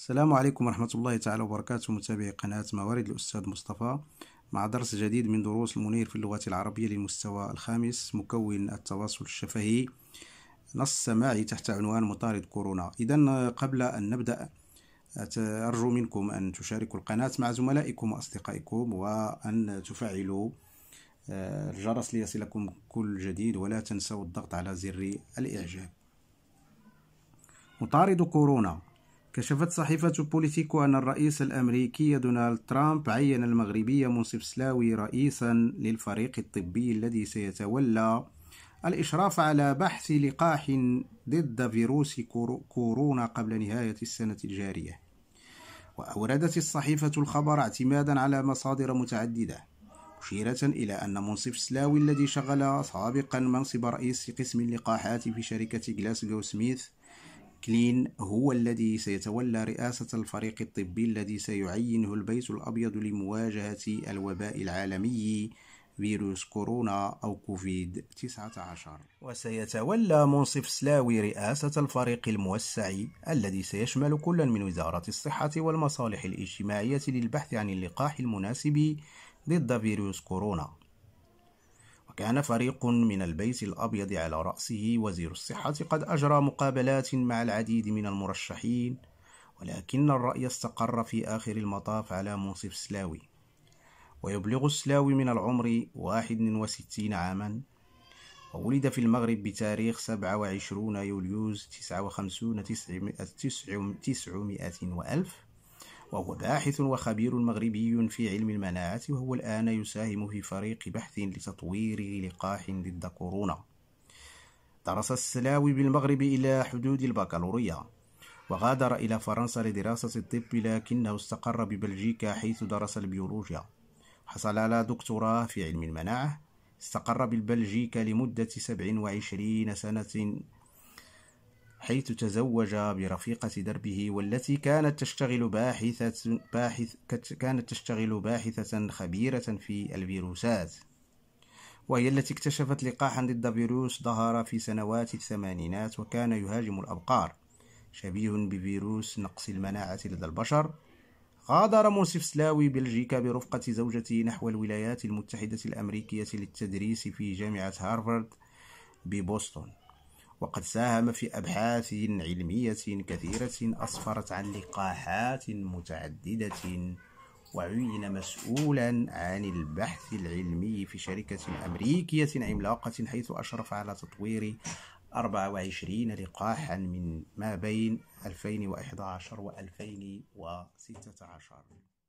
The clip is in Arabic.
السلام عليكم ورحمة الله تعالى وبركاته متابعي قناة موارد الأستاذ مصطفى مع درس جديد من دروس المنير في اللغة العربية للمستوى الخامس مكون التواصل الشفهي نص سماعي تحت عنوان مطارد كورونا إذا قبل أن نبدأ أرجو منكم أن تشاركوا القناة مع زملائكم وأصدقائكم وأن تفعلوا آه، الجرس ليصلكم كل جديد ولا تنسوا الضغط على زر الإعجاب مطارد كورونا كشفت صحيفة بوليتيكو أن الرئيس الأمريكي دونالد ترامب عين المغربي منصف سلاوي رئيسا للفريق الطبي الذي سيتولى الإشراف على بحث لقاح ضد فيروس كورونا قبل نهاية السنة الجارية وأوردت الصحيفة الخبر اعتمادا على مصادر متعددة مشيرة إلى أن منصف سلاوي الذي شغل سابقا منصب رئيس قسم اللقاحات في شركة جلاسكو سميث كلين هو الذي سيتولى رئاسة الفريق الطبي الذي سيعينه البيت الأبيض لمواجهة الوباء العالمي فيروس كورونا أو كوفيد 19 وسيتولى منصف سلاوي رئاسة الفريق الموسع الذي سيشمل كلا من وزارة الصحة والمصالح الاجتماعية للبحث عن اللقاح المناسب ضد فيروس كورونا كان فريق من البيت الأبيض على رأسه وزير الصحة قد أجرى مقابلات مع العديد من المرشحين ولكن الرأي استقر في آخر المطاف على منصف سلاوي ويبلغ السلاوي من العمر 61 عاما وولد في المغرب بتاريخ 27 يوليوز 59 900 وألف وهو باحث وخبير مغربي في علم المناعة وهو الآن يساهم في فريق بحث لتطوير لقاح ضد كورونا درس السلاوي بالمغرب إلى حدود البكالوريا وغادر إلى فرنسا لدراسة الطب لكنه استقر ببلجيكا حيث درس البيولوجيا حصل على دكتوراه في علم المناعة استقر بالبلجيكا لمدة 27 سنة حيث تزوج برفيقة دربه والتي كانت تشتغل باحثة باحث كانت تشتغل باحثة خبيرة في الفيروسات وهي التي اكتشفت لقاحا ضد فيروس ظهر في سنوات الثمانينات وكان يهاجم الأبقار شبيه بفيروس نقص المناعة لدى البشر غادر موسيف سلاوي بلجيكا برفقة زوجته نحو الولايات المتحدة الأمريكية للتدريس في جامعة هارفارد ببوسطن وقد ساهم في أبحاث علمية كثيرة أسفرت عن لقاحات متعددة وعين مسؤولا عن البحث العلمي في شركة أمريكية عملاقة حيث أشرف على تطوير 24 لقاحا من ما بين 2011 و 2016